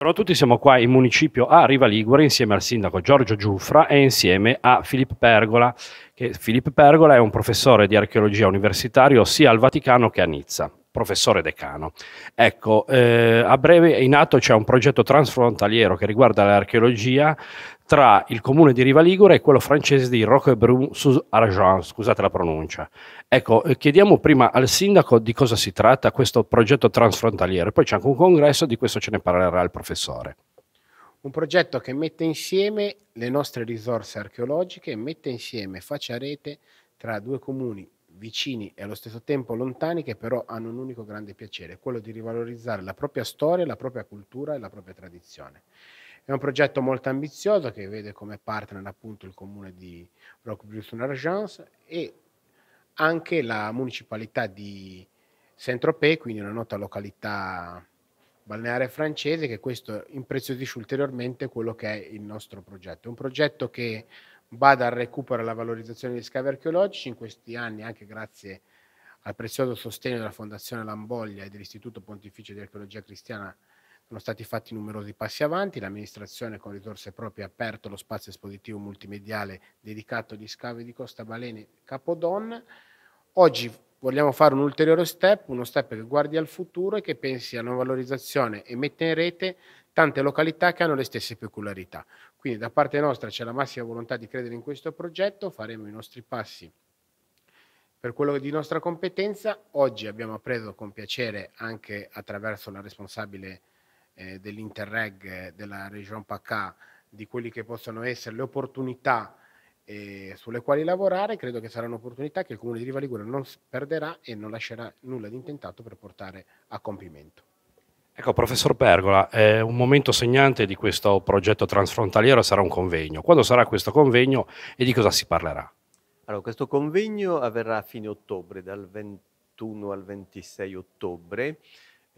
Però tutti siamo qua in municipio a Riva Ligure insieme al sindaco Giorgio Giuffra e insieme a Filippo Pergola, che Filippo Pergola è un professore di archeologia universitario sia al Vaticano che a Nizza professore decano. Ecco, eh, a breve in atto c'è un progetto transfrontaliero che riguarda l'archeologia tra il comune di Riva Ligure e quello francese di Roquebrune-sous-Argent, scusate la pronuncia. Ecco, eh, chiediamo prima al sindaco di cosa si tratta questo progetto transfrontaliero, poi c'è anche un congresso, di questo ce ne parlerà il professore. Un progetto che mette insieme le nostre risorse archeologiche, mette insieme, faccia rete tra due comuni vicini e allo stesso tempo lontani che però hanno un unico grande piacere, quello di rivalorizzare la propria storia, la propria cultura e la propria tradizione. È un progetto molto ambizioso che vede come partner appunto il comune di Roquebrune-sur-Argence e anche la municipalità di Saint-Tropez, quindi una nota località balneare francese, che questo impreziosisce ulteriormente quello che è il nostro progetto. È un progetto che vada al recupero e alla valorizzazione degli scavi archeologici. In questi anni, anche grazie al prezioso sostegno della Fondazione Lamboglia e dell'Istituto Pontificio di Archeologia Cristiana, sono stati fatti numerosi passi avanti. L'amministrazione, con risorse proprie, ha aperto lo spazio espositivo multimediale dedicato agli scavi di Costa Balene Capodon. Oggi vogliamo fare un ulteriore step, uno step che guardi al futuro e che pensi alla valorizzazione e mette in rete tante località che hanno le stesse peculiarità. Quindi da parte nostra c'è la massima volontà di credere in questo progetto, faremo i nostri passi per quello di nostra competenza. Oggi abbiamo appreso con piacere anche attraverso la responsabile eh, dell'Interreg eh, della Regione PACA di quelli che possono essere le opportunità eh, sulle quali lavorare, credo che sarà un'opportunità che il Comune di Riva Ligure non perderà e non lascerà nulla di intentato per portare a compimento. Ecco, professor Pergola, eh, un momento segnante di questo progetto transfrontaliero sarà un convegno. Quando sarà questo convegno e di cosa si parlerà? Allora, questo convegno avverrà a fine ottobre, dal 21 al 26 ottobre.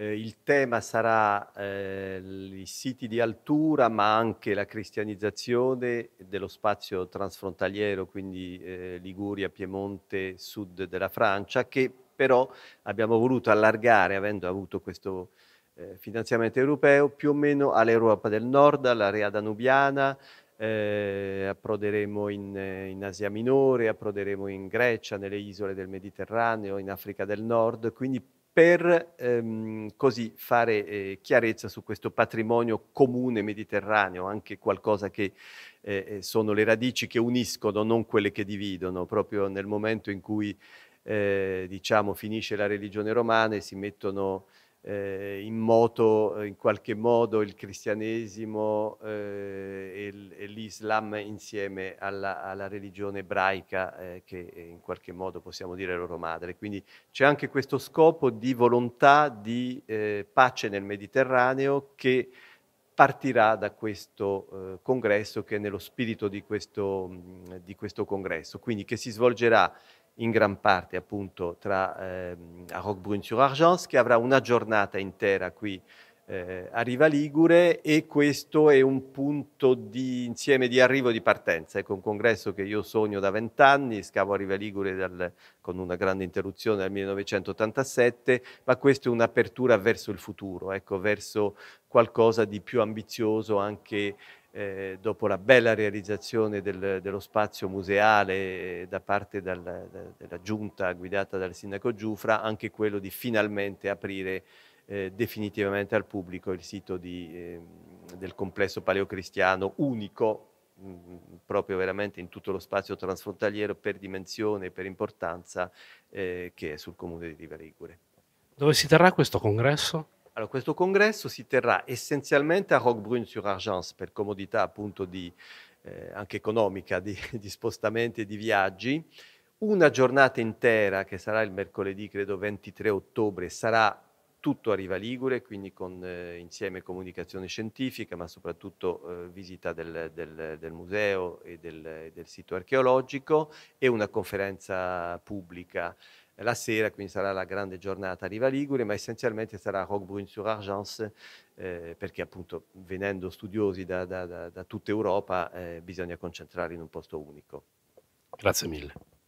Eh, il tema sarà eh, i siti di altura, ma anche la cristianizzazione dello spazio transfrontaliero, quindi eh, Liguria, Piemonte, sud della Francia, che però abbiamo voluto allargare, avendo avuto questo eh, finanziamento europeo, più o meno all'Europa del Nord, all'area danubiana, eh, approderemo in, in, Asia Minore, approderemo in Grecia, nelle isole del Mediterraneo, in Africa del Nord, quindi per ehm, così fare eh, chiarezza su questo patrimonio comune mediterraneo, anche qualcosa che eh, eh, sono le radici che uniscono, non quelle che dividono, proprio nel momento in cui eh, diciamo, finisce la religione romana e si mettono eh, in moto eh, in qualche modo il cristianesimo eh, e l'Islam insieme alla, alla religione ebraica eh, che in qualche modo possiamo dire loro madre. Quindi c'è anche questo scopo di volontà di eh, pace nel Mediterraneo che partirà da questo eh, congresso che è nello spirito di questo, mm, di questo congresso, quindi che si svolgerà in gran parte appunto tra eh, a Roquebrune-sur-Argence, che avrà una giornata intera qui eh, a Riva Ligure e questo è un punto di insieme di arrivo e di partenza. Ecco un congresso che io sogno da vent'anni, scavo a Riva Ligure dal, con una grande interruzione nel 1987, ma questo è un'apertura verso il futuro, ecco, verso qualcosa di più ambizioso anche eh, dopo la bella realizzazione del, dello spazio museale eh, da parte dal, da, della giunta guidata dal sindaco Giufra, anche quello di finalmente aprire eh, definitivamente al pubblico il sito di, eh, del complesso paleocristiano unico mh, mm, proprio veramente in tutto lo spazio transfrontaliero per dimensione e per importanza eh, che è sul comune di Riva Ligure. Dove si terrà questo congresso? Allora, questo congresso si terrà essenzialmente a Roquebrune-sur-Argence per comodità appunto di, eh, anche economica di, di spostamenti e di viaggi. Una giornata intera che sarà il mercoledì credo 23 ottobre sarà tutto arriva Ligure, quindi con eh, insieme comunicazione scientifica, ma soprattutto eh, visita del, del, del, museo e del, del, sito archeologico e una conferenza pubblica. La sera quindi sarà la grande giornata Riva Ligure, ma essenzialmente sarà Roquebrune sur Argence, eh, perché appunto venendo studiosi da, da, da, da tutta Europa eh, bisogna concentrare in un posto unico. Grazie mille.